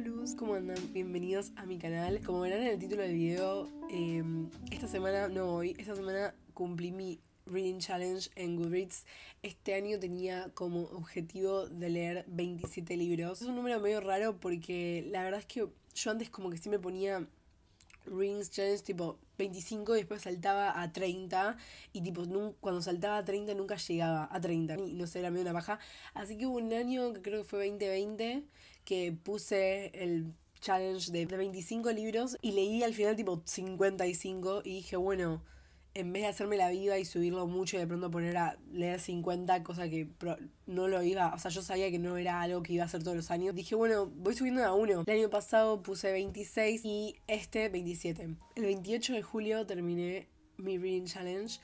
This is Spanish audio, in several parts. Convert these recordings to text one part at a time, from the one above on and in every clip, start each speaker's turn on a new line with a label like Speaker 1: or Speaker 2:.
Speaker 1: luz ¿cómo andan? Bienvenidos a mi canal. Como verán en el título del video, em, esta semana, no hoy, esta semana cumplí mi Reading Challenge en Goodreads. Este año tenía como objetivo de leer 27 libros. Es un número medio raro porque la verdad es que yo antes como que siempre ponía Reading Challenge tipo 25 y después saltaba a 30 y tipo cuando saltaba a 30 nunca llegaba a 30 y no sé, era medio una baja. Así que hubo un año que creo que fue 2020 que puse el challenge de 25 libros y leí al final tipo 55 y dije, bueno, en vez de hacerme la vida y subirlo mucho y de pronto poner a leer 50, cosa que no lo iba, o sea, yo sabía que no era algo que iba a hacer todos los años, dije, bueno, voy subiendo a uno. El año pasado puse 26 y este 27. El 28 de julio terminé mi Reading Challenge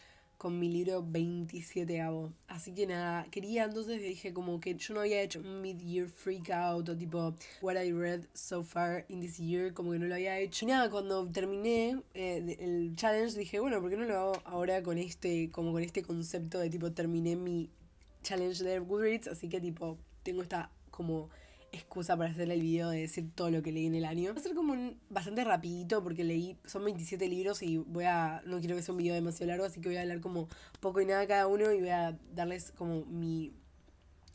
Speaker 1: con mi libro 27 avo. Así que nada, quería entonces dije como que yo no había hecho un mid-year freak out o tipo what I read so far in this year, como que no lo había hecho. Y nada, cuando terminé eh, el challenge dije, bueno, ¿por qué no lo hago ahora con este, como con este concepto de tipo terminé mi challenge de Goodreads? Así que tipo, tengo esta como excusa para hacer el video de decir todo lo que leí en el año. Va a ser como un bastante rapidito porque leí, son 27 libros y voy a, no quiero que sea un video demasiado largo, así que voy a hablar como poco y nada cada uno y voy a darles como mi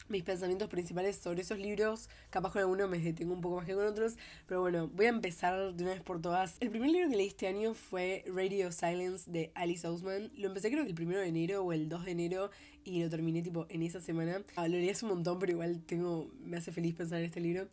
Speaker 1: mis pensamientos principales sobre esos libros. Capaz con algunos me detengo un poco más que con otros, pero bueno, voy a empezar de una vez por todas. El primer libro que leí este año fue Radio Silence de Alice Ousman. Lo empecé creo que el 1 de enero o el 2 de enero y lo terminé tipo en esa semana. Ah, lo leí hace un montón, pero igual tengo, me hace feliz pensar en este libro.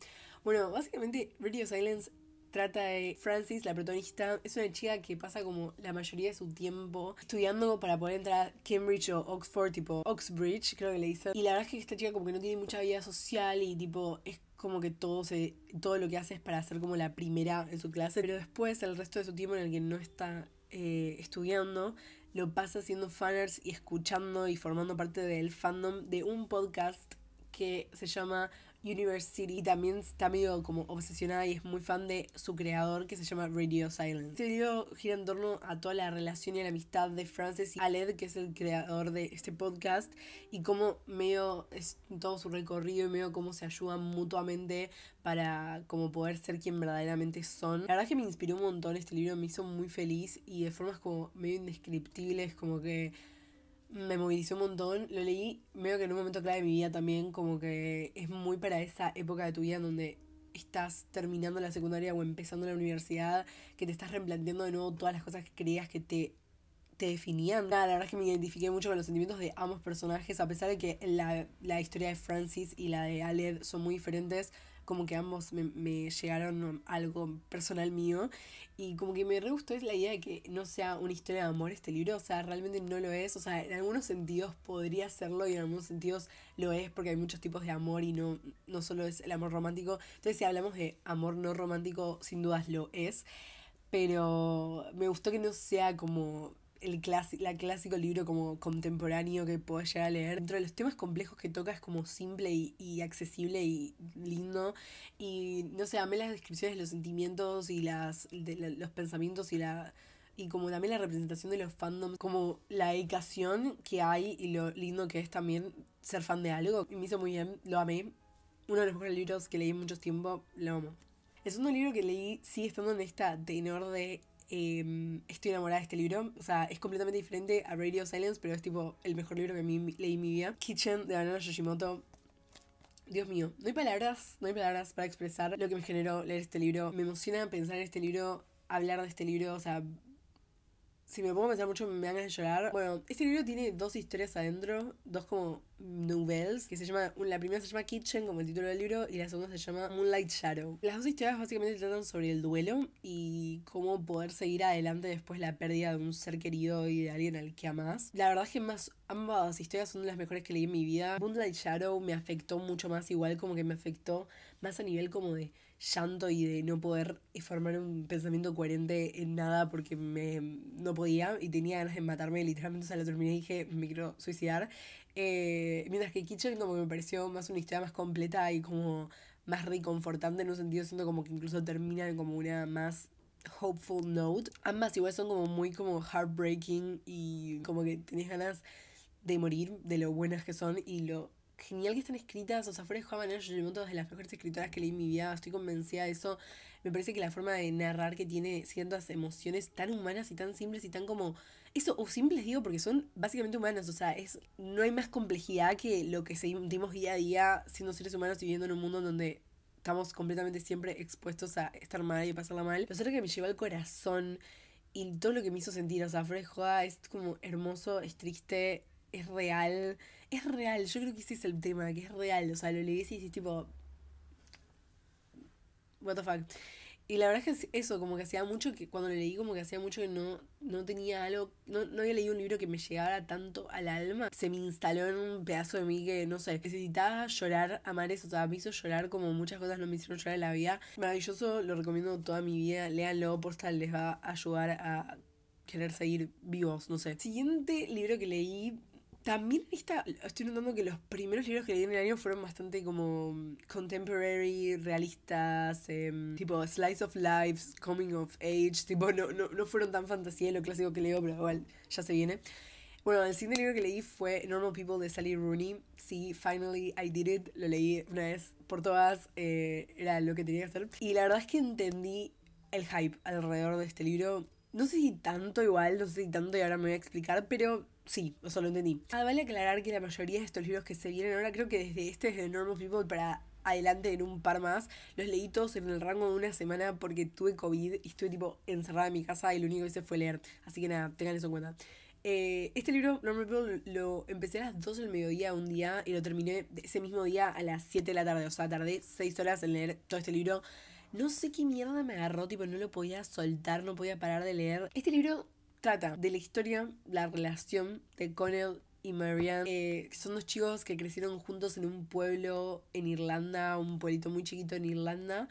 Speaker 1: Bueno, básicamente Radio Silence trata de Francis, la protagonista, es una chica que pasa como la mayoría de su tiempo estudiando para poder entrar a Cambridge o Oxford, tipo Oxbridge, creo que le dicen. Y la verdad es que esta chica como que no tiene mucha vida social y tipo es como que todo se todo lo que hace es para ser como la primera en su clase, pero después el resto de su tiempo en el que no está eh, estudiando lo pasa siendo fanners y escuchando y formando parte del fandom de un podcast que se llama University también está medio como obsesionada y es muy fan de su creador que se llama Radio Silence. Este libro gira en torno a toda la relación y la amistad de Frances y Aled, que es el creador de este podcast, y cómo medio es todo su recorrido y medio cómo se ayudan mutuamente para como poder ser quien verdaderamente son. La verdad es que me inspiró un montón este libro, me hizo muy feliz y de formas como medio indescriptibles, como que me movilizó un montón. Lo leí medio que en un momento clave de mi vida también, como que es muy para esa época de tu vida en donde estás terminando la secundaria o empezando la universidad, que te estás replanteando de nuevo todas las cosas que creías que te, te definían. Nada, la verdad es que me identifiqué mucho con los sentimientos de ambos personajes, a pesar de que la, la historia de Francis y la de Aled son muy diferentes como que ambos me, llegaron algo personal mío y como que me re gustó es la idea de que no sea una historia de amor este libro, o sea, realmente no lo es, o sea, en algunos sentidos podría serlo y en algunos sentidos lo es porque hay muchos tipos de amor y no, no solo es el amor romántico, entonces si hablamos de amor no romántico, sin dudas lo es, pero me gustó que no sea como el, la clásico libro como contemporáneo que puedo llegar a leer. Dentro de los temas complejos que toca es como simple y, y accesible y lindo. Y no sé, amé las descripciones de los sentimientos y las, de los pensamientos y la y como también la representación de los fandoms, como la dedicación que hay y lo lindo que es también ser fan de algo. Y me hizo muy bien, lo amé. Uno de los mejores libros que leí en mucho tiempo, lo amo. Es un libro que leí, sigue estando en esta tenor de Em, estoy enamorada de este libro. O sea, es completamente diferente a Radio Silence, pero es tipo el mejor libro que leí en mi vida. Kitchen de Banana Yoshimoto. Dios mío, no hay palabras, no hay palabras para expresar lo que me generó leer este libro. Me emociona pensar en este libro, hablar de este libro, o sea, si me pongo a pensar mucho me van a llorar. Bueno, este libro tiene dos historias adentro, dos como novels, que se llama, la primera se llama Kitchen, como el título del libro, y la segunda se llama Moonlight Shadow. Las dos historias básicamente tratan sobre el duelo y cómo poder seguir adelante después la pérdida de un ser querido y de alguien al que amas. La verdad es que más ambas historias son de las mejores que leí en mi vida. Moonlight Shadow me afectó mucho más, igual como que me afectó más a nivel como de llanto y de no poder formar un pensamiento coherente en nada porque me, no podía y tenía ganas de matarme, literalmente, o sea, lo terminé y dije, me quiero suicidar. Eh, mientras que Kitchen como que me pareció más una historia más completa y como más reconfortante en un sentido, siendo como que incluso termina en como una más hopeful note. Ambas igual son como muy como heartbreaking y como que tenés ganas de morir de lo buenas que son y lo genial que están escritas. O sea, fuera de Juan Manuel de las mejores escritoras que leí en mi vida. Estoy convencida de eso. Me parece que la forma de narrar que tiene ciertas emociones tan humanas y tan simples y tan como. Eso, o simples digo, porque son básicamente humanas. O sea, es, no hay más complejidad que lo que sentimos día a día siendo seres humanos y viviendo en un mundo donde estamos completamente siempre expuestos a estar mal y pasarla mal. Lo otro que me llevó al corazón y todo lo que me hizo sentir, o sea, es como hermoso, es triste, es real es real, yo creo que ese es el tema, que es real, o sea, lo leí y dices tipo, what the fuck. Y la verdad es que eso, como que hacía mucho que, cuando lo leí, como que hacía mucho que no, no tenía algo, no, no había leído un libro que me llegara tanto al alma. Se me instaló en un pedazo de mí que, no sé, necesitaba llorar, amar eso, o sea, llorar como muchas cosas no me hicieron llorar en la vida. Maravilloso, lo recomiendo toda mi vida, léanlo, tal, les va a ayudar a querer seguir vivos, no sé. Siguiente libro que leí también estoy notando que los primeros libros que leí en el año fueron bastante como mm, contemporary, realistas, em, tipo slice of lives, coming of age, tipo no, no, no fueron tan fantasía lo clásico que leo, pero igual ya se viene. Bueno, el siguiente libro que leí fue Normal People de Sally Rooney. Sí, Finally I Did It, lo leí una vez por todas, eh, era lo que tenía que hacer. Y la verdad es que entendí el hype alrededor de este libro. No sé si tanto igual, no sé si tanto y ahora me voy a explicar, pero Sí, sea, lo entendí. Ah, vale aclarar que la mayoría de estos libros que se vienen ahora, creo que desde este, desde Normal People para adelante en un par más, los leí todos en el rango de una semana porque tuve COVID y estuve tipo encerrada en mi casa y lo único que hice fue leer. Así que nada, tengan eso en cuenta. Eh, este libro, Normal People, lo empecé a las 2 del mediodía un día y lo terminé ese mismo día a las 7 de la tarde. O sea, tardé 6 horas en leer todo este libro. No sé qué mierda me agarró, tipo, no lo podía soltar, no podía parar de leer. Este libro trata de la historia, la relación de Connell y Marianne, eh, que son dos chicos que crecieron juntos en un pueblo en Irlanda, un pueblito muy chiquito en Irlanda,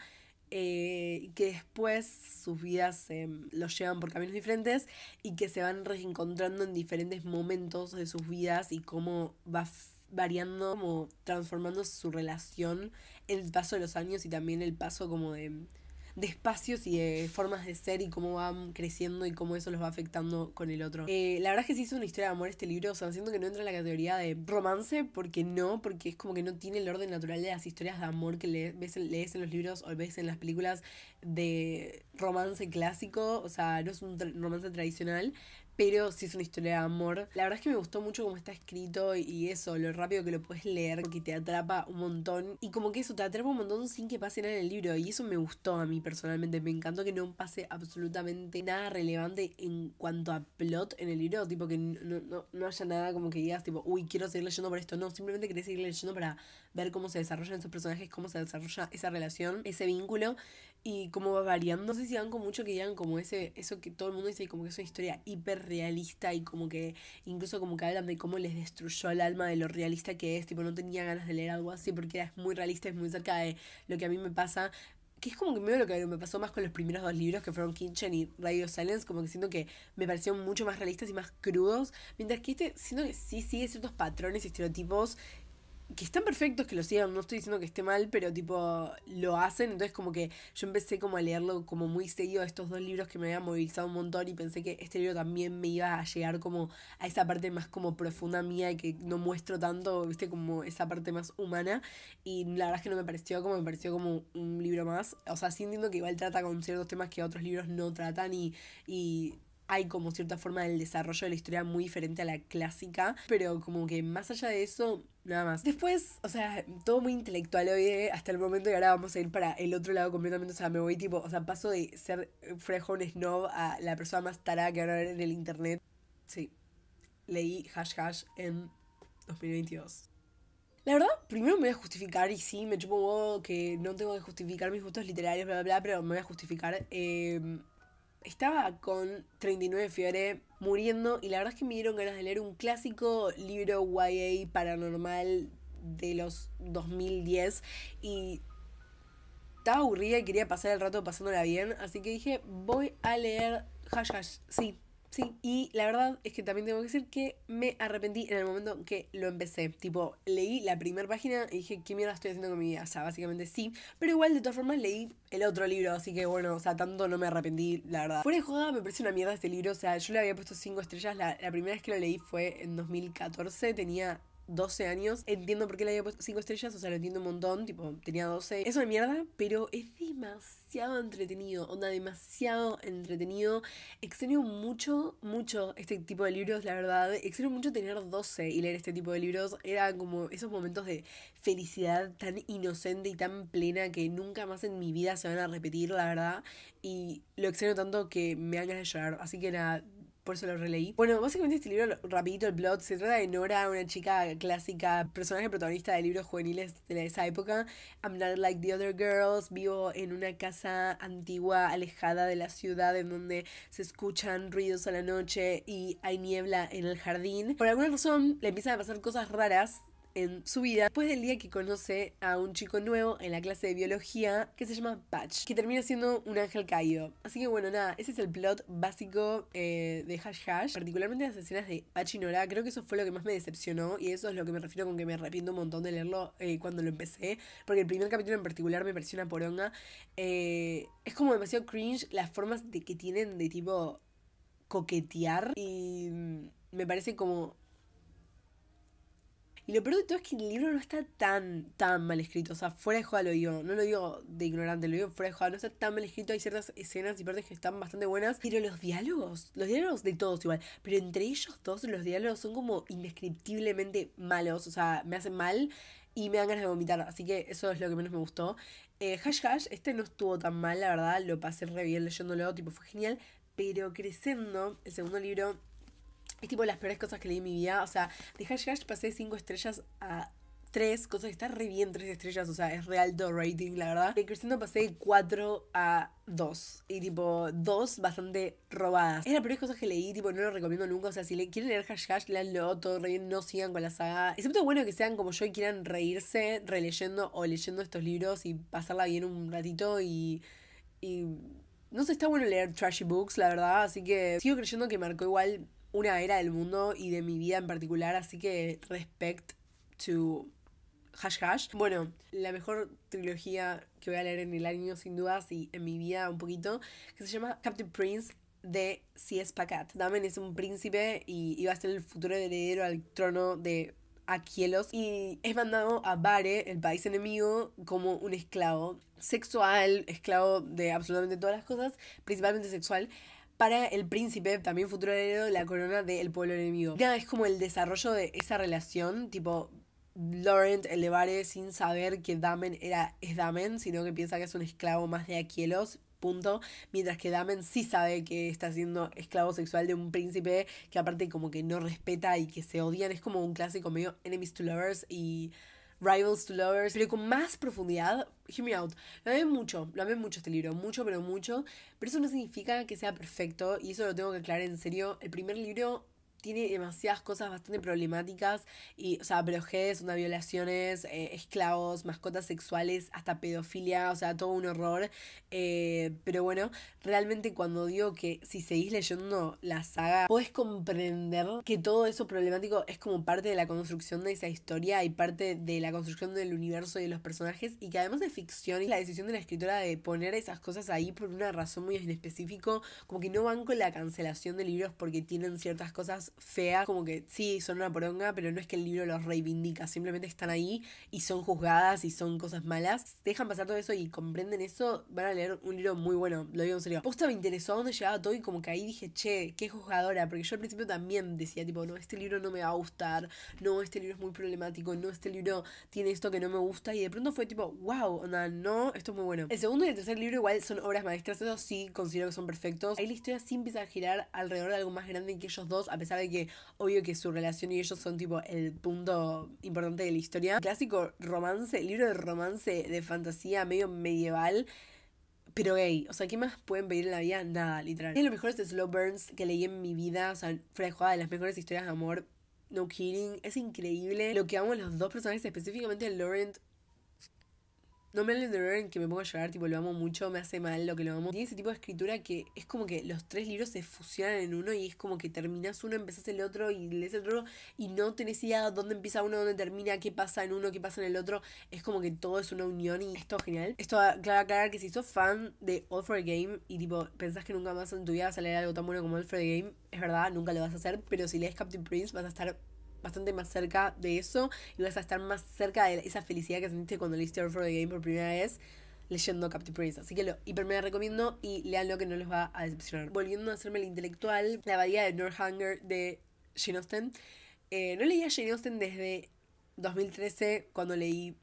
Speaker 1: eh, y que después sus vidas eh, los llevan por caminos diferentes y que se van reencontrando en diferentes momentos de sus vidas y cómo va variando, como transformando su relación en el paso de los años y también el paso como de de espacios y de formas de ser y cómo van creciendo y cómo eso los va afectando con el otro. Eh, la verdad es que sí es una historia de amor este libro, o sea, siento que no entra en la categoría de romance, porque no, porque es como que no tiene el orden natural de las historias de amor que le lees en los libros o ves en las películas de romance clásico, o sea, no es un romance tradicional, pero sí es una historia de amor. La verdad es que me gustó mucho cómo está escrito y eso, lo rápido que lo puedes leer, que te atrapa un montón. Y como que eso, te atrapa un montón sin que pase nada en el libro. Y eso me gustó a mí personalmente. Me encantó que no pase absolutamente nada relevante en cuanto a plot en el libro. Tipo que no, no, no haya nada como que digas, tipo, uy, quiero seguir leyendo por esto. No, simplemente querés seguir leyendo para ver cómo se desarrollan esos personajes, cómo se desarrolla esa relación, ese vínculo y como va variando. No sé si dan con mucho que digan como ese, eso que todo el mundo dice, como que es una historia hiperrealista y como que incluso como que hablan de cómo les destruyó el alma de lo realista que es, tipo no tenía ganas de leer algo así porque era muy realista, es muy cerca de lo que a mí me pasa. Que es como que medio lo que me pasó más con los primeros dos libros que fueron Kitchen y Radio Silence, como que siento que me parecieron mucho más realistas y más crudos, mientras que este siento que sí sigue ciertos patrones y estereotipos que están perfectos que lo sigan, no estoy diciendo que esté mal, pero tipo lo hacen, entonces como que yo empecé como a leerlo como muy seguido estos dos libros que me habían movilizado un montón y pensé que este libro también me iba a llegar como a esa parte más como profunda mía y que no muestro tanto, viste, como esa parte más humana y la verdad es que no me pareció como, me pareció como un libro más, o sea, sí entiendo que igual trata con ciertos temas que otros libros no tratan y, y hay como cierta forma del desarrollo de la historia muy diferente a la clásica, pero como que más allá de eso Nada más. Después, o sea, todo muy intelectual hoy eh, hasta el momento y ahora vamos a ir para el otro lado completamente. O sea, me voy tipo, o sea, paso de ser un snob a la persona más tarada que van a ver en el internet. Sí, leí hash hash en 2022. La verdad, primero me voy a justificar y sí, me chupo que no tengo que justificar mis gustos literarios, bla, bla, bla, pero me voy a justificar. Eh, estaba con 39 Fiore muriendo y la verdad es que me dieron ganas de leer un clásico libro YA paranormal de los 2010 y estaba aburrida y quería pasar el rato pasándola bien, así que dije, voy a leer Hash Hash, sí, Sí, y la verdad es que también tengo que decir que me arrepentí en el momento que lo empecé. Tipo, leí la primera página y dije, ¿qué mierda estoy haciendo con mi vida? O sea, básicamente sí. Pero igual, de todas formas, leí el otro libro, así que bueno, o sea, tanto no me arrepentí, la verdad. Fuera de joda, me parece una mierda este libro. O sea, yo le había puesto cinco estrellas. La, la primera vez que lo leí fue en 2014, tenía 12 años. Entiendo por qué le había puesto 5 estrellas, o sea, lo entiendo un montón, tipo, tenía 12. Es una mierda, pero es demasiado entretenido, onda, demasiado entretenido. Extraño mucho, mucho este tipo de libros, la verdad. Extraño mucho tener 12 y leer este tipo de libros. Era como esos momentos de felicidad tan inocente y tan plena que nunca más en mi vida se van a repetir, la verdad. Y lo extraño tanto que me hagan llorar. Así que nada, por eso lo releí. Bueno, básicamente este libro, rapidito el plot, se trata de Nora, una chica clásica, personaje protagonista de libros juveniles de esa época. I'm not like the other girls, vivo en una casa antigua, alejada de la ciudad, en donde se escuchan ruidos a la noche y hay niebla en el jardín. Por alguna razón le empiezan a pasar cosas raras en su vida después del día que conoce a un chico nuevo en la clase de biología que se llama Patch, que termina siendo un ángel caído. Así que bueno, nada, ese es el plot básico eh, de Hash Hash, particularmente las escenas de Patch y Nora, creo que eso fue lo que más me decepcionó y eso es lo que me refiero con que me arrepiento un montón de leerlo eh, cuando lo empecé, porque el primer capítulo en particular me pareció una poronga. Eh, es como demasiado cringe las formas de que tienen de tipo coquetear y mm, me parece como y lo peor de todo es que el libro no está tan, tan mal escrito. O sea, fuera de joda lo digo. No lo digo de ignorante, lo digo fuera de joda. No está tan mal escrito. Hay ciertas escenas y partes que están bastante buenas. Pero los diálogos, los diálogos de todos igual. Pero entre ellos dos, los diálogos son como indescriptiblemente malos. O sea, me hacen mal y me dan ganas de vomitar. Así que eso es lo que menos me gustó. Eh, hash Hash, este no estuvo tan mal, la verdad. Lo pasé re bien leyéndolo. Tipo, fue genial. Pero creciendo, el segundo libro es tipo las peores cosas que leí en mi vida. O sea, de Hash Hash pasé 5 estrellas a 3, cosas que está re bien 3 estrellas. O sea, es re alto rating, la verdad. De creciendo pasé de 4 a 2. Y tipo, 2 bastante robadas. Es la peor cosa que leí, tipo, no lo recomiendo nunca. O sea, si le quieren leer Hash Hash, leanlo todo re bien, no sigan con la saga. Excepto bueno que sean como yo y quieran reírse releyendo o leyendo estos libros y pasarla bien un ratito y. y no sé, está bueno leer trashy books, la verdad. Así que sigo creyendo que marcó igual una era del mundo y de mi vida en particular, así que respect to hash hash. Bueno, la mejor trilogía que voy a leer en el año, sin dudas, y en mi vida un poquito, que se llama Captain Prince de C.S. Pacat. Damen es un príncipe y iba a ser el futuro heredero al trono de Aquielos y es mandado a Bare, el país enemigo, como un esclavo sexual, esclavo de absolutamente todas las cosas, principalmente sexual para el príncipe, también futuro heredero la corona del pueblo enemigo. Ya, es como el desarrollo de esa relación, tipo Laurent el sin saber que Damen era, es Damen, sino que piensa que es un esclavo más de Aquielos, punto, mientras que Damen sí sabe que está siendo esclavo sexual de un príncipe que aparte como que no respeta y que se odian, es como un clásico medio enemies to lovers y Rivals to Lovers, pero con más profundidad. Hear me out. Lo amé mucho, lo amé mucho este libro, mucho, pero mucho. Pero eso no significa que sea perfecto, y eso lo tengo que aclarar en serio. El primer libro tiene demasiadas cosas bastante problemáticas. Y, o sea, brojes, una violaciones, eh, esclavos, mascotas sexuales, hasta pedofilia, o sea, todo un horror. Eh, pero bueno, realmente cuando digo que si seguís leyendo la saga, podés comprender que todo eso problemático es como parte de la construcción de esa historia y parte de la construcción del universo y de los personajes. Y que además de ficción y la decisión de la escritora de poner esas cosas ahí por una razón muy específica, como que no van con la cancelación de libros porque tienen ciertas cosas fea, como que sí, son una poronga, pero no es que el libro los reivindica, simplemente están ahí y son juzgadas y son cosas malas. Dejan pasar todo eso y comprenden eso, van a leer un libro muy bueno, lo digo en serio. Posta me interesó a dónde llegaba todo y como que ahí dije, che, qué juzgadora, porque yo al principio también decía, tipo, no, este libro no me va a gustar, no, este libro es muy problemático, no, este libro tiene esto que no me gusta, y de pronto fue tipo, wow, no, esto es muy bueno. El segundo y el tercer libro igual son obras maestras, eso sí considero que son perfectos. Ahí la historia sí empieza a girar alrededor de algo más grande que ellos dos, a pesar de que obvio que su relación y ellos son tipo el punto importante de la historia. Clásico romance, libro de romance de fantasía medio medieval. Pero gay, o sea, ¿qué más pueden pedir en la vida? Nada, literal. Es de los mejores de slow burns que leí en mi vida, o sea, fue de jugada, de las mejores historias de amor no kidding, es increíble lo que amo los dos personajes, específicamente Laurent no me hablen de en que me pongo a llorar, tipo, lo amo mucho, me hace mal lo que lo amo. Tiene ese tipo de escritura que es como que los tres libros se fusionan en uno y es como que terminas uno, empezás el otro y lees el otro y no tenés idea dónde empieza uno, dónde termina, qué pasa en uno, qué pasa en el otro. Es como que todo es una unión y esto es genial. Esto claro claro, que si sos fan de All for the Game y tipo pensás que nunca más en tu vida vas a leer algo tan bueno como All for the Game, es verdad, nunca lo vas a hacer, pero si lees Captain Prince vas a estar bastante más cerca de eso y vas a estar más cerca de esa felicidad que sentiste cuando leíste Earth for the Game por primera vez leyendo Captive Prince. Así que lo hiper me recomiendo y leanlo que no les va a decepcionar. Volviendo a hacerme el intelectual, La Abadía de Northanger de Jane Austen. Eh, no leía Jane Austen desde 2013 cuando leí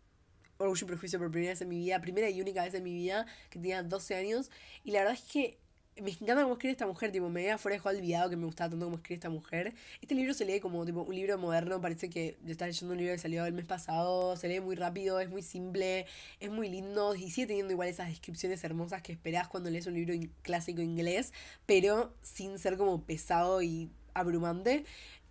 Speaker 1: Orgullo y Prejuicio por primera vez en mi vida, primera y única vez en mi vida, que tenía 12 años. Y la verdad es que me encanta cómo escribe esta mujer, tipo, me había fuera de olvidado que me gustaba tanto como escribe esta mujer. Este libro se lee como tipo un libro moderno, parece que está leyendo un libro que salió el mes pasado, se lee muy rápido, es muy simple, es muy lindo y sigue teniendo igual esas descripciones hermosas que esperás cuando lees un libro clásico inglés, pero sin ser como pesado y abrumante.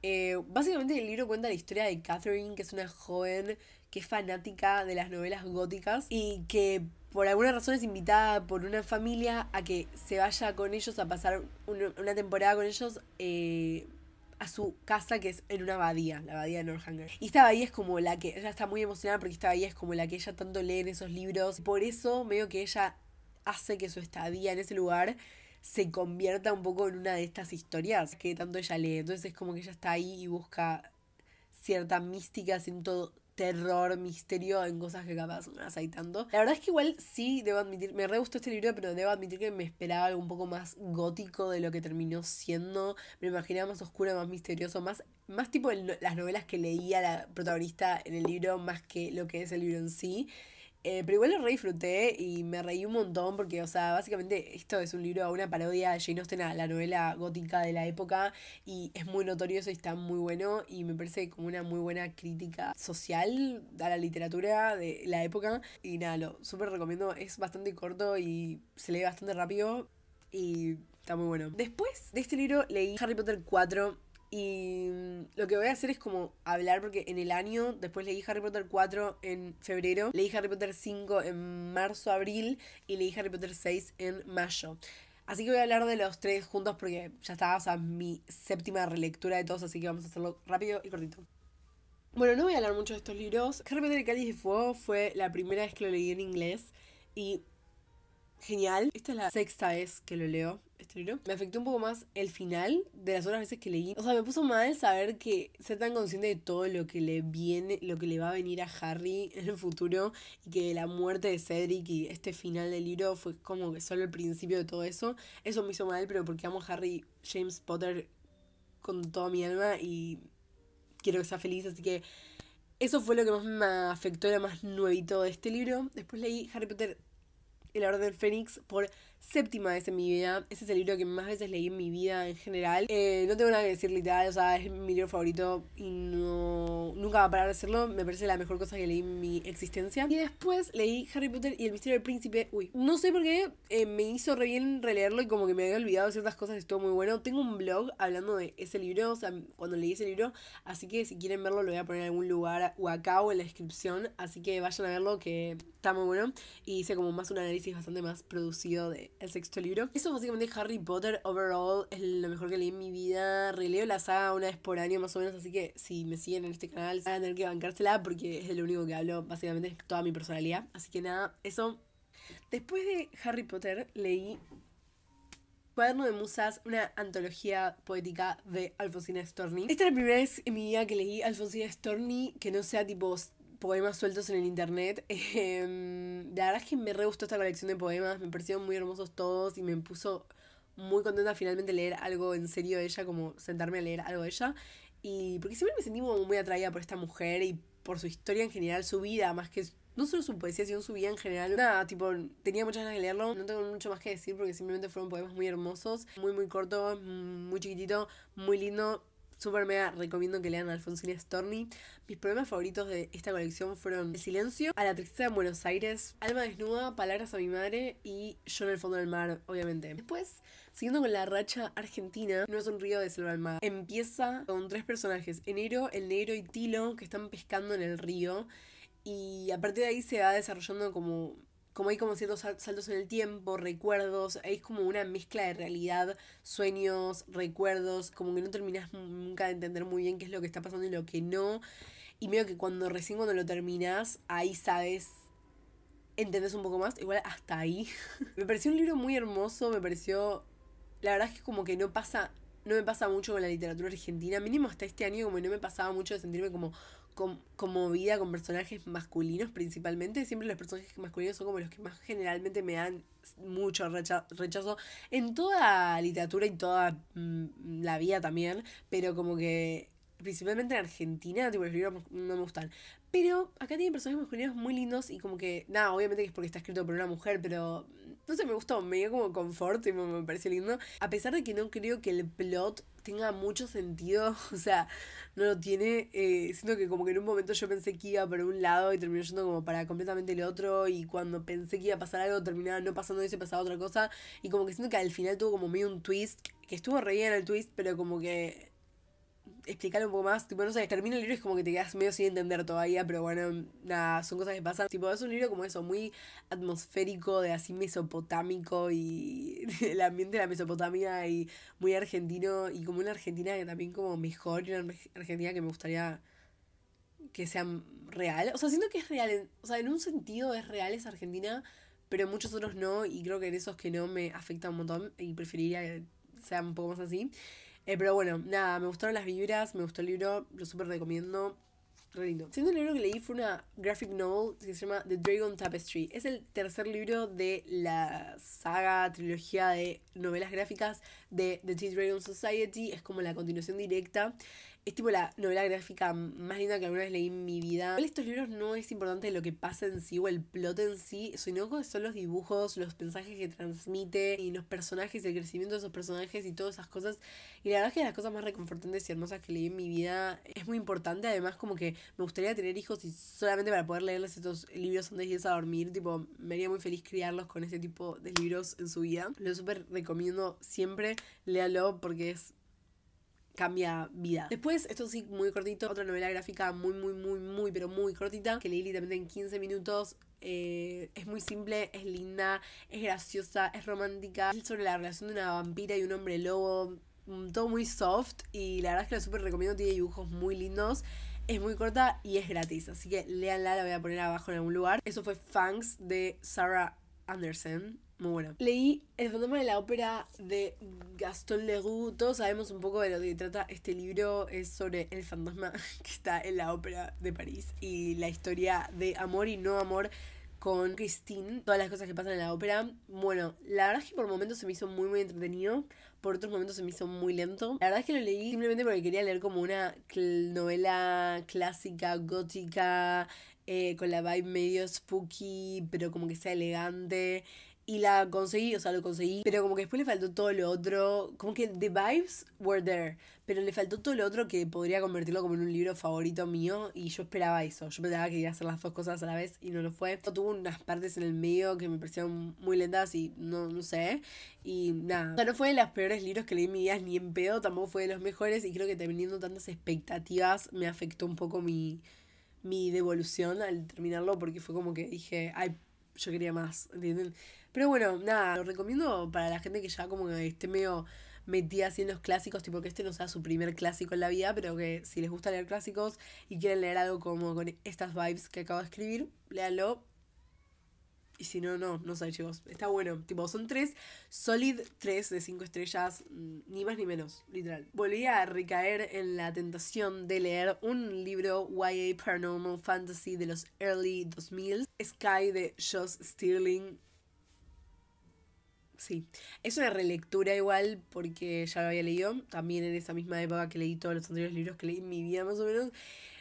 Speaker 1: Eh, básicamente el libro cuenta la historia de Catherine, que es una joven que es fanática de las novelas góticas y que por alguna razón es invitada por una familia a que se vaya con ellos a pasar una temporada con ellos eh, a su casa que es en una abadía, la abadía de Northanger. Y esta abadía es como la que, ella está muy emocionada porque esta abadía es como la que ella tanto lee en esos libros. Por eso medio que ella hace que su estadía en ese lugar se convierta un poco en una de estas historias que tanto ella lee. Entonces es como que ella está ahí y busca cierta mística, todo terror, misterio en cosas que capaz no hay tanto. La verdad es que igual sí, debo admitir, me re gustó este libro, pero debo admitir que me esperaba algo un poco más gótico de lo que terminó siendo. Me imaginaba más oscuro, más misterioso, más, más tipo las novelas que leía la protagonista en el libro, más que lo que es el libro en sí. Eh, pero igual lo re disfruté y me reí un montón porque, o sea, básicamente esto es un libro, una parodia de Jane Austen a la novela gótica de la época y es muy notorio y está muy bueno y me parece como una muy buena crítica social a la literatura de la época y nada, lo súper recomiendo, es bastante corto y se lee bastante rápido y está muy bueno. Después de este libro leí Harry Potter 4 y mm, lo que voy a hacer es como hablar porque en el año, después leí Harry Potter 4 en febrero, leí Harry Potter 5 en marzo, abril y leí Harry Potter 6 en mayo. Así que voy a hablar de los tres juntos porque ya está, o sea, mi séptima relectura de todos, así que vamos a hacerlo rápido y cortito. Bueno, no voy a hablar mucho de estos libros. Harry Potter y Cáliz de Fuego fue la primera vez que lo leí en inglés y genial. Esta es la sexta vez que lo leo, este libro. Me afectó un poco más el final de las otras veces que leí. O sea, me puso mal saber que ser tan consciente de todo lo que le viene, lo que le va a venir a Harry en el futuro y que la muerte de Cedric y este final del libro fue como que solo el principio de todo eso. Eso me hizo mal, pero porque amo a Harry James Potter con toda mi alma y quiero que sea feliz, así que eso fue lo que más me afectó, era más nuevito de este libro. Después leí Harry Potter la la Orden Fénix por séptima vez en mi vida. Ese es el libro que más veces leí en mi vida en general. Eh, no tengo nada que decir literal, o sea, es mi libro favorito y no, nunca va a parar de hacerlo. Me parece la mejor cosa que leí en mi existencia. Y después leí Harry Potter y el misterio del príncipe. Uy, no sé por qué eh, me hizo re bien releerlo y como que me había olvidado ciertas cosas, estuvo muy bueno. Tengo un blog hablando de ese libro, o sea, cuando leí ese libro, así que si quieren verlo lo voy a poner en algún lugar o acá o en la descripción, así que vayan a verlo que está muy bueno y hice como más un análisis bastante más producido de el sexto libro. Eso básicamente Harry Potter overall es lo mejor que leí en mi vida. Releo la saga una vez por año más o menos, así que si me siguen en este canal van a tener que bancársela porque es lo único que hablo, básicamente toda mi personalidad. Así que nada, eso. Después de Harry Potter leí Cuaderno de Musas, una antología poética de Alfonsina Storni. Esta es la primera vez en mi vida que leí Alfonsina Storni que no sea tipo poemas sueltos en el internet. Em, la verdad es que me re gustó esta colección de poemas, me parecieron muy hermosos todos y me puso muy contenta finalmente leer algo en serio de ella, como sentarme a leer algo de ella. Y porque siempre me sentí muy atraída por esta mujer y por su historia en general, su vida, más que no solo su poesía, sino su vida en general. Nada, tipo, tenía muchas ganas de leerlo. No tengo mucho más que decir porque simplemente fueron poemas muy hermosos, muy, muy corto, muy chiquitito, muy lindo. Super mega recomiendo que lean a Alfonsina Storni. Mis problemas favoritos de esta colección fueron El silencio, A la tristeza en Buenos Aires, Alma desnuda, Palabras a mi madre y Yo en el fondo del mar, obviamente. Después, siguiendo con la racha argentina, No es un río de selva al mar. Empieza con tres personajes, Enero, el negro y Tilo, que están pescando en el río. Y a partir de ahí se va desarrollando como como hay como ciertos saltos en el tiempo, recuerdos, es como una mezcla de realidad, sueños, recuerdos, como que no terminas nunca de entender muy bien qué es lo que está pasando y lo que no. Y medio que cuando recién cuando lo terminas, ahí sabes entendés un poco más, igual hasta ahí. me pareció un libro muy hermoso, me pareció... La verdad es que como que no pasa... No me pasa mucho con la literatura argentina, mínimo hasta este año como que no me pasaba mucho de sentirme como, como vida con personajes masculinos principalmente. Siempre los personajes masculinos son como los que más generalmente me dan mucho rechazo en toda literatura y toda mm, la vida también, pero como que principalmente en Argentina, tipo, los libros no me gustan. Pero acá tienen personajes masculinos muy lindos y como que, nada, obviamente que es porque está escrito por una mujer, pero mm, no sé, me gustó, me dio como confort y me pareció lindo. A pesar de que no creo que el plot tenga mucho sentido, o sea, no lo tiene. Eh, siento que como que en un momento yo pensé que iba por un lado y terminó yendo como para completamente el otro y cuando pensé que iba a pasar algo terminaba no pasando y se pasaba otra cosa y como que siento que al final tuvo como medio un twist, que estuvo re bien el twist, pero como que explicarlo un poco más. Tipo, no sé, termina el libro es como que te quedas medio sin entender todavía, pero bueno, nada, son cosas que pasan. Tipo, es un libro como eso, muy atmosférico, de así mesopotámico y el ambiente de la Mesopotamia y muy argentino y como una Argentina que también como mejor una Argentina que me gustaría que sea real. O sea, siento que es real, o sea, en un sentido es real esa Argentina, pero en muchos otros no y creo que en esos que no me afecta un montón y preferiría que sea un poco más así. Eh, pero bueno, nada, me gustaron las vibras, me gustó el libro, lo súper recomiendo. Re lindo. Siendo el libro que leí fue una graphic novel que se llama The Dragon Tapestry. Es el tercer libro de la saga, trilogía de novelas gráficas de The T Dragon Society. Es como la continuación directa. Es tipo la novela gráfica más linda que alguna vez leí en mi vida. para estos libros no es importante lo que pasa en sí o el plot en sí, sino que son los dibujos, los mensajes que transmite y los personajes, el crecimiento de esos personajes y todas esas cosas. Y la verdad es que las cosas más reconfortantes y hermosas que leí en mi vida es muy importante. Además, como que me gustaría tener hijos y solamente para poder leerles estos libros antes de irse a dormir, tipo, me haría muy feliz criarlos con este tipo de libros en su vida. Lo súper recomiendo siempre, léalo porque es cambia vida. Después, esto sí, muy cortito, otra novela gráfica muy, muy, muy, muy, pero muy cortita, que leí literalmente en 15 minutos. Eh, es muy simple, es linda, es graciosa, es romántica. Es sobre la relación de una vampira y un hombre lobo. Mm, todo muy soft y la verdad es que la super recomiendo, tiene dibujos muy lindos. Es muy corta y es gratis, así que léanla, la voy a poner abajo en algún lugar. Eso fue Fangs de Sarah Anderson. Muy bueno. Leí El fantasma de la ópera de Gaston Leroux. Todos sabemos un poco de lo que trata este libro. Es sobre el fantasma que está en la ópera de París y la historia de amor y no amor con Christine, todas las cosas que pasan en la ópera. Bueno, la verdad es que por momentos se me hizo muy, muy entretenido, por otros momentos se me hizo muy lento. La verdad es que lo leí simplemente porque quería leer como una novela clásica, gótica, eh, con la vibe medio spooky, pero como que sea elegante y la conseguí, o sea, lo conseguí, pero como que después le faltó todo lo otro, como que the vibes were there, pero le faltó todo lo otro que podría convertirlo como en un libro favorito mío y yo esperaba eso, yo pensaba que iba a hacer las dos cosas a la vez y no lo fue. Tuvo unas partes en el medio que me parecieron muy lentas y no, no sé, y nada. O sea, no fue de los peores libros que leí en mi vida ni en pedo, tampoco fue de los mejores y creo que teniendo tantas expectativas me afectó un poco mi mi devolución al terminarlo porque fue como que dije, ay, yo quería más, ¿entienden? Pero bueno, nada, lo recomiendo para la gente que ya como que esté medio metida así en los clásicos, tipo que este no sea su primer clásico en la vida, pero que si les gusta leer clásicos y quieren leer algo como con estas vibes que acabo de escribir, léanlo. Y si no, no, no sé, chicos. Está bueno. Tipo, son tres, solid tres de cinco estrellas, mm, ni más ni menos, literal. Volví a recaer en la tentación de leer un libro YA Paranormal Fantasy de los early 2000, Sky de Joss Stirling Sí, es una relectura igual porque ya lo había leído, también en esa misma época que leí todos los anteriores libros que leí en mi vida más o menos.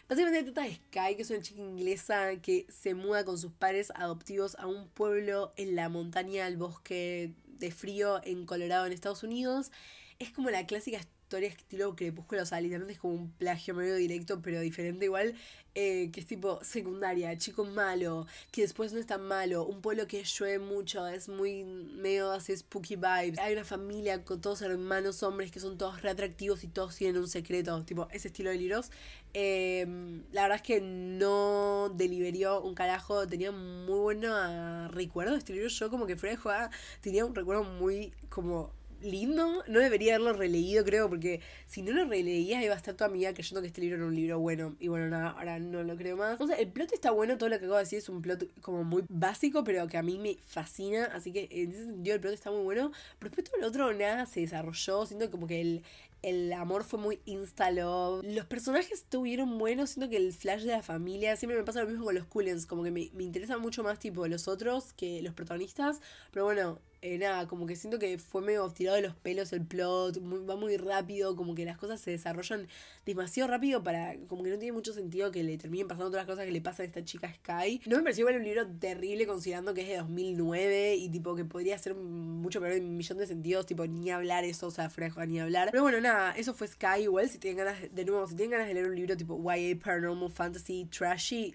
Speaker 1: Básicamente trata Sky, que es una chica inglesa que se muda con sus padres adoptivos a un pueblo en la montaña, al bosque de frío en Colorado, en Estados Unidos. Es como la clásica historia estilo crepúsculo, o sea, literalmente es como un plagio medio directo, pero diferente igual, eh, que es tipo secundaria, chico malo, que después no es tan malo, un pueblo que llueve mucho, es muy medio así spooky vibes, hay una familia con todos hermanos hombres que son todos reatractivos y todos tienen un secreto, tipo ese estilo de libros. Em, la verdad es que no deliberó un carajo, tenía muy buenos recuerdo de este yo como que fuera de jugada tenía un recuerdo muy como lindo. No debería haberlo releído, creo, porque si no lo releías iba a estar mi amiga creyendo que este libro era un libro bueno. Y bueno, nada, ahora no lo creo más. O el plot está bueno, todo lo que acabo de decir es un plot como muy básico, pero que a mí me fascina. Así que en ese sentido el plot está muy bueno. respecto al otro, nada, se desarrolló. Siento como que el, el amor fue muy instalado Los personajes estuvieron buenos, siento que el flash de la familia, siempre me pasa lo mismo con los Coolens, como que me, me interesan mucho más tipo los otros que los protagonistas, pero bueno, eh, nada, como que siento que fue medio tirado de los pelos el plot, va muy rápido, como que las cosas se desarrollan demasiado rápido para, como que no tiene mucho sentido que le terminen pasando todas las cosas que le pasan a esta chica Sky. No me pareció igual un libro terrible considerando que es de 2009 y tipo que podría ser mucho peor en un millón de sentidos, tipo ni hablar eso, o sea, fresco, ni hablar. Pero bueno, nada, eso fue Sky igual, si tienen ganas, de nuevo, si tienen ganas de leer un libro tipo YA Paranormal Fantasy Trashy,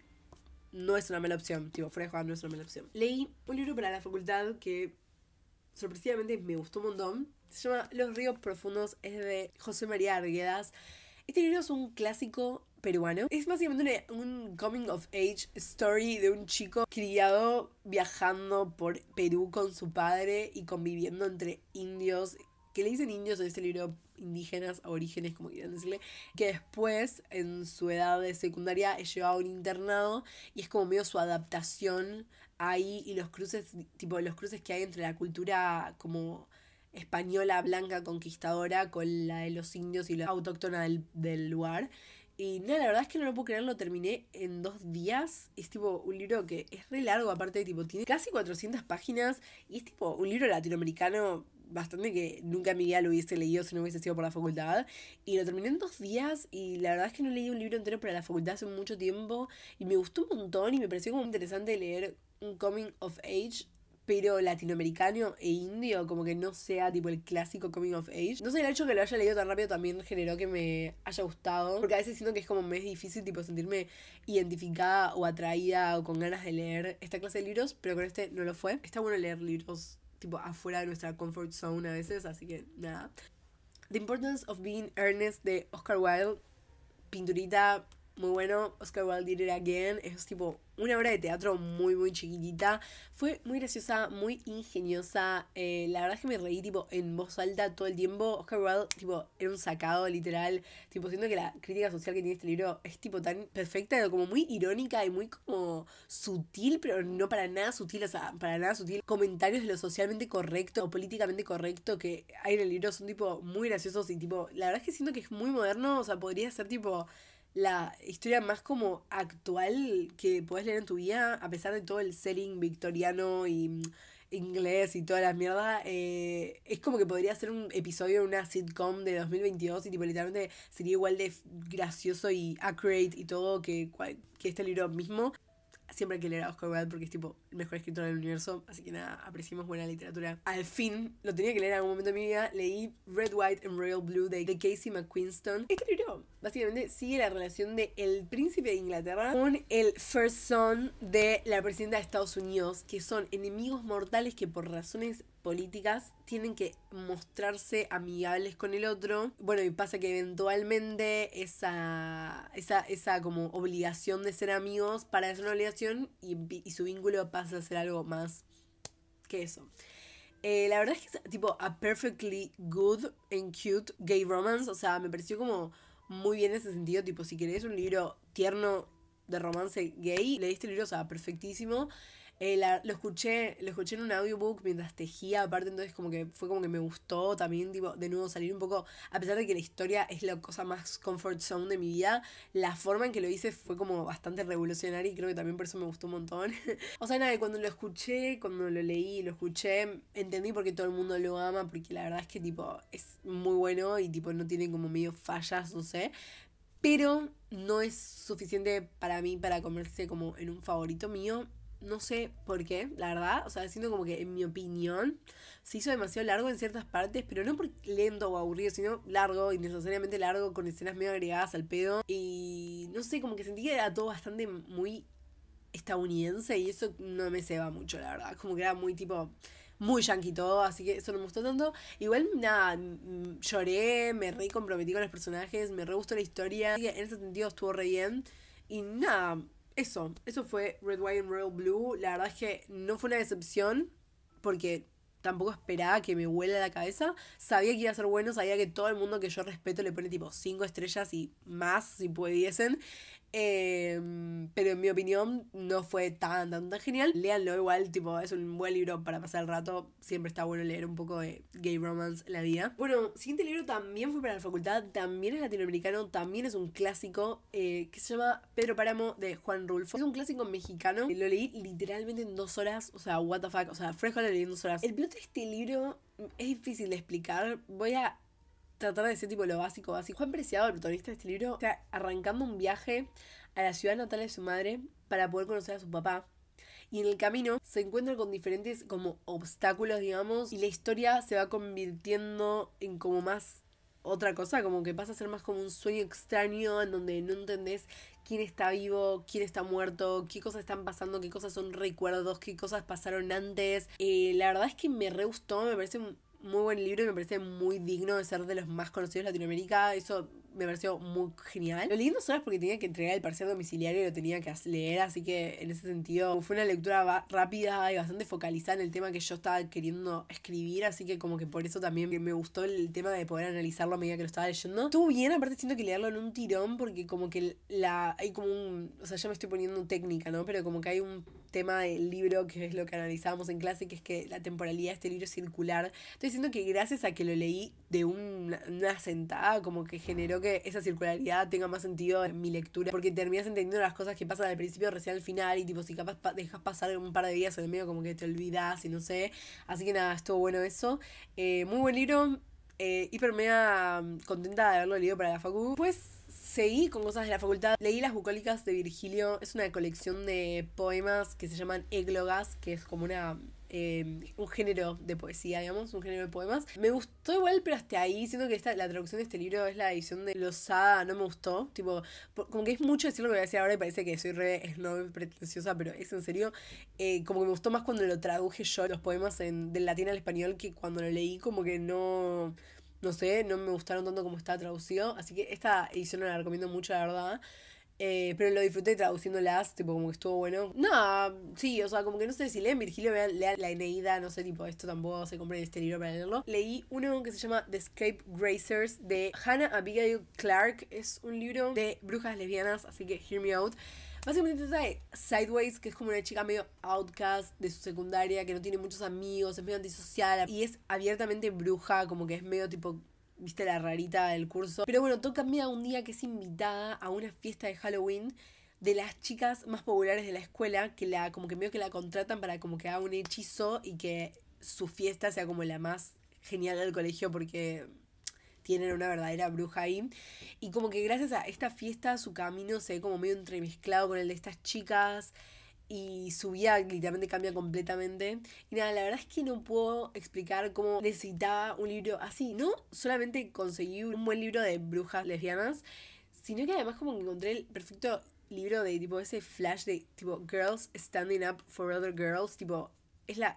Speaker 1: no es una mala opción, tipo, frejo no es una mala opción. Leí un libro para la facultad que sorpresivamente me gustó un montón. Se llama Los Ríos Profundos, es de José María Arguedas. Este libro es un clásico peruano. Es básicamente un coming of age story de un chico criado viajando por Perú con su padre y conviviendo entre indios, que le dicen indios en este libro indígenas, orígenes, como quieran decirle, que después en su edad de secundaria es llevado a un internado y es como medio su adaptación ahí y los cruces, tipo los cruces que hay entre la cultura como española, blanca, conquistadora, con la de los indios y la autóctona del, lugar. Y no, la verdad es que no lo puedo creer, lo terminé en dos días. Es tipo un libro que es re largo, aparte, tipo, tiene casi 400 páginas y es tipo un libro latinoamericano bastante que nunca mi vida lo hubiese leído si no hubiese sido por la facultad. Y lo terminé en dos días y la verdad es que no leí un libro entero para la facultad hace mucho tiempo y me gustó un montón y me pareció como interesante leer un coming of age pero latinoamericano e indio, como que no sea tipo el clásico coming of age. No sé, el hecho que lo haya leído tan rápido también generó que me haya gustado, porque a veces siento que es como más difícil tipo sentirme identificada o atraída o con ganas de leer esta clase de libros, pero con este no lo fue. Está bueno leer libros tipo afuera de nuestra comfort zone a veces, así que nada. The Importance of Being Earnest de Oscar Wilde, pinturita muy bueno. Oscar Wilde Did It Again. Es tipo una obra de teatro muy, muy chiquitita. Fue muy graciosa, muy ingeniosa. Eh, la verdad es que me reí tipo en voz alta todo el tiempo. Oscar Wilde tipo era un sacado, literal. Tipo, siento que la crítica social que tiene este libro es tipo tan perfecta, como muy irónica y muy como sutil, pero no para nada sutil, o sea, para nada sutil. Comentarios de lo socialmente correcto o políticamente correcto que hay en el libro son tipo muy graciosos y tipo, la verdad es que siento que es muy moderno, o sea, podría ser tipo la historia más como actual que puedes leer en tu vida, a pesar de todo el setting victoriano y mm, inglés y toda la mierda, eh, es como que podría ser un episodio de una sitcom de 2022 y tipo literalmente sería igual de gracioso y accurate y todo que, que este libro mismo. Siempre hay que leer a Oscar Wilde porque es tipo el mejor escritor del universo. Así que nada, apreciamos buena literatura. Al fin, lo tenía que leer en algún momento de mi vida. Leí Red, White and Royal Blue de, Casey McQuiston. Este básicamente sigue la relación de el príncipe de Inglaterra con el first son de la presidenta de Estados Unidos, que son enemigos mortales que por razones políticas tienen que mostrarse amigables con el otro. Bueno, y pasa que eventualmente esa, esa, esa como obligación de ser amigos para esa una obligación y, su vínculo pasa a ser algo más que eso. Eh, la verdad es que es tipo a perfectly good and cute gay romance. O sea, me pareció como muy bien en ese sentido. Tipo, si queréis un libro tierno de romance gay, leíste el libro, o sea, perfectísimo. Eh, lo, escuché, lo escuché en un audiobook mientras tejía, aparte entonces como que fue como que me gustó también, tipo, de nuevo salir un poco, a pesar de que la historia es la cosa más comfort zone de mi vida, la forma en que lo hice fue como bastante revolucionaria y creo que también por eso me gustó un montón. o sea, nada, cuando lo escuché, cuando lo leí, lo escuché, entendí por qué todo el mundo lo ama, porque la verdad es que tipo es muy bueno y tipo no tiene como medio fallas, no sé, pero no es suficiente para mí para comerse como en un favorito mío. No sé por qué, la verdad. O sea, siento como que, en mi opinión, se hizo demasiado largo en ciertas partes, pero no por lento o aburrido, sino largo, innecesariamente largo, con escenas medio agregadas al pedo. Y no sé, como que sentí que era todo bastante muy estadounidense y eso no me va mucho, la verdad. Como que era muy tipo muy yanqui todo, así que eso no me gustó tanto. Igual, nada, lloré, me re comprometí con los personajes, me re gustó la historia. En ese sentido estuvo re bien. Y nada, eso, eso fue Red, wine Royal Blue. La verdad es que no fue una decepción porque tampoco esperaba que me huela la cabeza. Sabía que iba a ser bueno, sabía que todo el mundo que yo respeto le pone tipo 5 estrellas y más si pudiesen. Em, pero en mi opinión no fue tan, tan, tan genial. Léanlo igual, tipo, es un buen libro para pasar el rato. Siempre está bueno leer un poco de gay romance la vida. Bueno, siguiente libro también fue para la facultad, también es latinoamericano, también es un clásico eh, que se llama Pedro Páramo de Juan Rulfo. Es un clásico mexicano. Lo leí literalmente en dos horas. O sea, what the fuck. O sea, fresco lo leí en dos horas. El plot de este libro es difícil de explicar. Voy a tratar de ese tipo lo básico, así Juan Preciado, el protagonista de este libro, está arrancando un viaje a la ciudad natal de su madre para poder conocer a su papá. Y en el camino se encuentra con diferentes como obstáculos, digamos, y la historia se va convirtiendo en como más otra cosa, como que pasa a ser más como un sueño extraño en donde no entendés quién está vivo, quién está muerto, qué cosas están pasando, qué cosas son recuerdos, qué cosas pasaron antes. Eh, la verdad es que me re gustó, me parece un muy buen libro y me parece muy digno de ser de los más conocidos de Latinoamérica. Eso me pareció muy genial. Lo leí en dos porque tenía que entregar el parcial domiciliario y lo tenía que leer, así que en ese sentido fue una lectura rápida y bastante focalizada en el tema que yo estaba queriendo escribir, así que como que por eso también me gustó el tema de poder analizarlo a medida que lo estaba leyendo. Estuvo bien, aparte siento que leerlo en un tirón porque como que la hay como un, o sea, ya me estoy poniendo técnica, ¿no? Pero como que hay un tema del libro, que es lo que analizábamos en clase, que es que la temporalidad de este libro es circular. Estoy diciendo que gracias a que lo leí de una sentada, como que generó que esa circularidad tenga más sentido en mi lectura, porque terminas entendiendo las cosas que pasan al principio, recién al final, y tipo, si capaz dejas pasar un par de días en el medio, como que te olvidas y no sé. Así que nada, estuvo bueno eso. Eh, muy buen libro. Eh, hiper mega mm, contenta de haberlo leído para la Facu. Pues seguí con cosas de la facultad. Leí Las Bucólicas de Virgilio. Es una colección de poemas que se llaman églogas, que es como una em, un género de poesía, digamos, un género de poemas. Me gustó igual, pero hasta ahí, siento que la traducción de este libro es la edición de Lozada, no me gustó. Tipo, como que es mucho decir lo que voy a decir ahora y parece que soy re no pretenciosa, pero es en serio. Eh, como que me gustó más cuando lo traduje yo, los poemas en, del latín al español, que cuando lo leí, como que no no sé, no me gustaron tanto como está traducido. Así que esta edición no la recomiendo mucho, la verdad. Eh, pero lo disfruté traduciéndolas, tipo como estuvo bueno. Nada, sí, o sea, como que no sé si leen Virgilio, vean, lean la Eneida, no sé, tipo esto tampoco se compren este libro para leerlo. Leí uno que se llama The Scapegracers de Hannah Abigail Clark. Es un libro de brujas lesbianas, así que hear me out. Básicamente trata de Sideways, que es como una chica medio outcast de su secundaria, que no tiene muchos amigos, es medio antisocial y es abiertamente bruja, como que es medio tipo viste la rarita del curso. Pero bueno, toca cambia un día que es invitada a una fiesta de Halloween de las chicas más populares de la escuela, que la, como que medio que la contratan para como que haga un hechizo y que su fiesta sea como la más genial del colegio porque tienen una verdadera bruja ahí. Y como que gracias a esta fiesta su camino se ve como medio entremezclado con el de estas chicas y su vida literalmente cambia completamente. Y nada, la verdad es que no puedo explicar cómo necesitaba un libro así. No solamente conseguí un buen libro de brujas lesbianas, sino que además como que encontré el perfecto libro de tipo ese flash de tipo Girls Standing Up for Other Girls, tipo es la,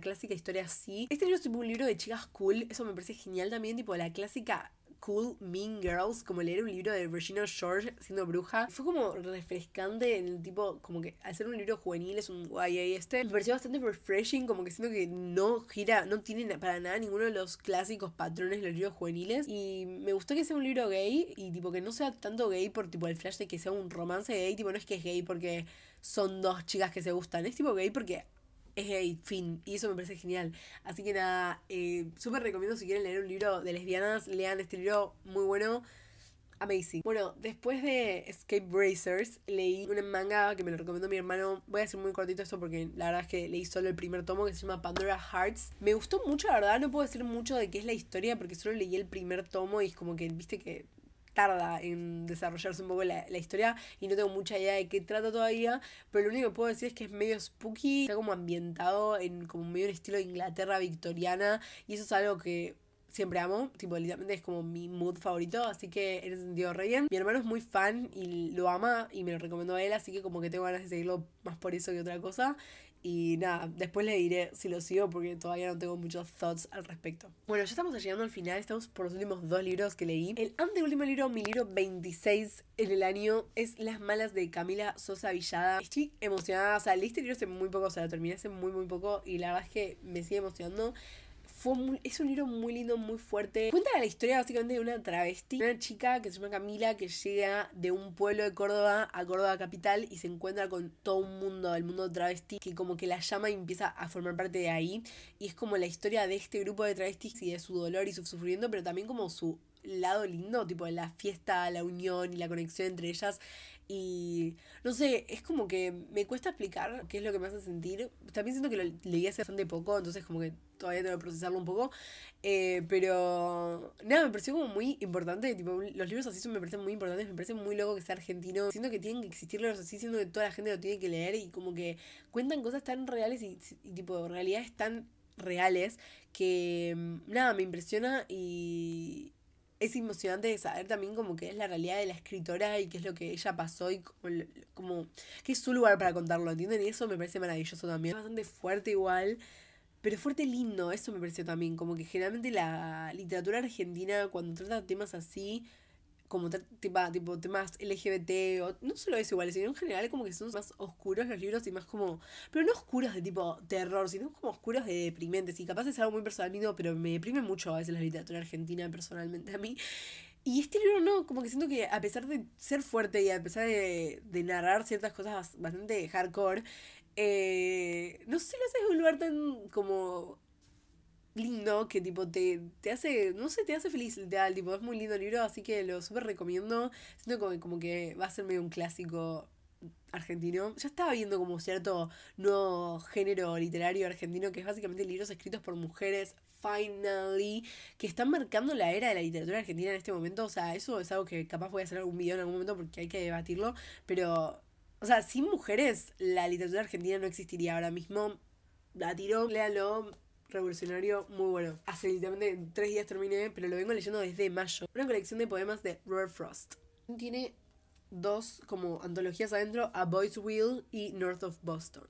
Speaker 1: clásica historia así. Este libro es tipo un libro de chicas cool, eso me parece genial también, tipo la clásica cool Mean Girls, como leer un libro de Regina George siendo bruja. Fue como refrescante en el tipo, como que al ser un libro juvenil es un guay este. Me pareció bastante refreshing, como que siento que no gira, no tiene para nada ninguno de los clásicos patrones de los libros juveniles. Y me gustó que sea un libro gay y tipo que no sea tanto gay por tipo el flash de que sea un romance gay, tipo no es que es gay porque son dos chicas que se gustan, es tipo gay porque es eh, fin. Y eso me parece genial. Así que nada, eh, súper recomiendo si quieren leer un libro de lesbianas, lean este libro muy bueno. Amazing. Bueno, después de Escape Racers, leí una manga que me lo recomendó mi hermano. Voy a hacer muy cortito esto porque la verdad es que leí solo el primer tomo que se llama Pandora Hearts. Me gustó mucho, la verdad, no puedo decir mucho de qué es la historia porque solo leí el primer tomo y es como que, viste que tarda en desarrollarse un poco la, la, historia y no tengo mucha idea de qué trata todavía, pero lo único que puedo decir es que es medio spooky, está como ambientado en como medio un estilo de Inglaterra victoriana y eso es algo que siempre amo, tipo es como mi mood favorito, así que en ese sentido re bien. Mi hermano es muy fan y lo ama y me lo recomendó a él, así que como que tengo ganas de seguirlo más por eso que otra cosa. Y nada, después le diré si lo sigo porque todavía no tengo muchos thoughts al respecto. Bueno, ya estamos llegando al final, estamos por los últimos dos libros que leí. El anteúltimo libro, mi libro 26 en el año, es Las Malas de Camila Sosa Villada. Estoy emocionada, o sea, leí este libro hace muy poco, o sea, lo terminé hace muy, muy poco y la verdad es que me sigue emocionando es un libro muy lindo, muy fuerte. Cuenta la historia básicamente de una travesti, una chica que se llama Camila, que llega de un pueblo de Córdoba a Córdoba capital y se encuentra con todo un mundo, del mundo travesti, que como que la llama y empieza a formar parte de ahí. Y es como la historia de este grupo de travestis y de su dolor y su sufrimiento, pero también como su lado lindo, tipo la fiesta, la unión y la conexión entre ellas. Y no sé, es como que me cuesta explicar qué es lo que me hace sentir. También siento que lo leí hace bastante poco, entonces como que todavía tengo que procesarlo un poco. Eh, pero nada, me pareció como muy importante. Tipo, los libros así son, me parecen muy importantes, me parece muy loco que sea argentino. Siento que tienen que existir libros así, siento que toda la gente lo tiene que leer y como que cuentan cosas tan reales y, y tipo realidades tan reales que mm, nada, me impresiona y, es emocionante saber también como que es la realidad de la escritora y qué es lo que ella pasó y como, que es su lugar para contarlo, ¿entienden? Y eso me parece maravilloso también. Es bastante fuerte igual, pero fuerte lindo, eso me pareció también. Como que generalmente la literatura argentina cuando trata temas así como tipo, ah, tipo temas LGBT o no solo es igual, sino en general como que son más oscuros los libros y más como, pero no oscuros de tipo terror, sino como oscuros de deprimentes y capaz es algo muy personal mío, pero me deprime mucho a veces la literatura argentina personalmente a mí. Y este libro no, como que siento que a pesar de ser fuerte y a pesar de, de narrar ciertas cosas bastante hardcore, eh, no sé, lo haces en un lugar tan como lindo que tipo te, hace, no sé, te hace feliz literal, tipo, es muy lindo el libro, así que lo súper recomiendo. Siento como, como que va a ser medio un clásico argentino. ya estaba viendo como cierto nuevo género literario argentino, que es básicamente libros escritos por mujeres, finally, que están marcando la era de la literatura argentina en este momento. O sea, eso es algo que capaz voy a hacer algún video en algún momento porque hay que debatirlo, pero... O sea, sin mujeres la literatura argentina no existiría ahora mismo. La tiró, léalo, revolucionario muy bueno. Hace literalmente tres días terminé, pero lo vengo leyendo desde mayo. Una colección de poemas de Robert Frost. Tiene dos como antologías adentro, A Boy's Will y North of Boston.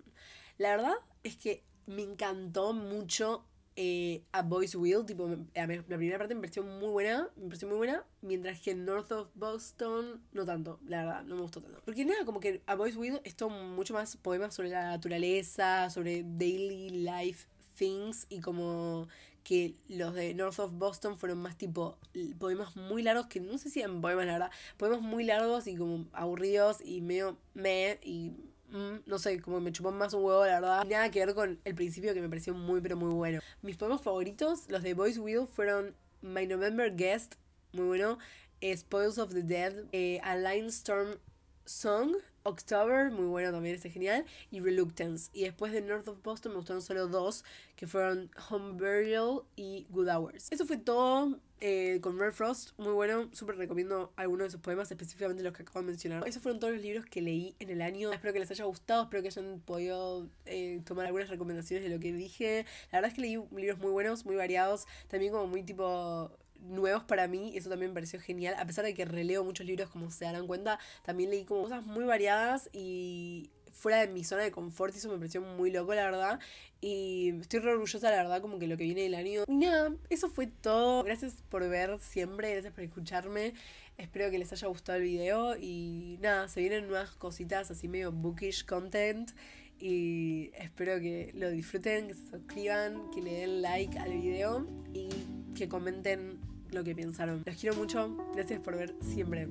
Speaker 1: La verdad es que me encantó mucho eh, A Boy's Will, tipo, la, primera parte me pareció muy buena, me pareció muy buena, mientras que North of Boston no tanto, la verdad, no me gustó tanto. Porque nada, como que A Boy's Will esto mucho más poemas sobre la naturaleza, sobre daily life Things y como que los de North of Boston fueron más tipo poemas muy largos, que no sé si eran poemas, la verdad, poemas muy largos y como aburridos y medio me y mm, no sé, como me chupó más un huevo, la verdad. Nada que ver con el principio que me pareció muy, pero muy bueno. Mis poemas favoritos, los de Boys Will, fueron My November Guest, muy bueno, eh, Spoils of the Dead, eh, A Line Storm Song October, muy bueno también, este genial, y Reluctance. Y después de North of Boston me gustaron solo dos, que fueron Home Burial y Good Hours. Eso fue todo eh, con Red Frost, muy bueno, súper recomiendo algunos de sus poemas, específicamente los que acabo de mencionar. Esos fueron todos los libros que leí en el año. Espero que les haya gustado, espero que hayan podido eh, tomar algunas recomendaciones de lo que dije. La verdad es que leí libros muy buenos, muy variados, también como muy tipo nuevos para mí, eso también me pareció genial, a pesar de que releo muchos libros, como se darán cuenta, también leí como cosas muy variadas y fuera de mi zona de confort y eso me pareció muy loco, la verdad. Y estoy re orgullosa, la verdad, como que lo que viene del año. Y nada, eso fue todo. Gracias por ver siempre, gracias por escucharme. Espero que les haya gustado el video y nada, se vienen nuevas cositas así medio bookish content. Y espero que lo disfruten, que se suscriban, que le den like al video y que comenten lo que pensaron. Los quiero mucho. Gracias por ver siempre.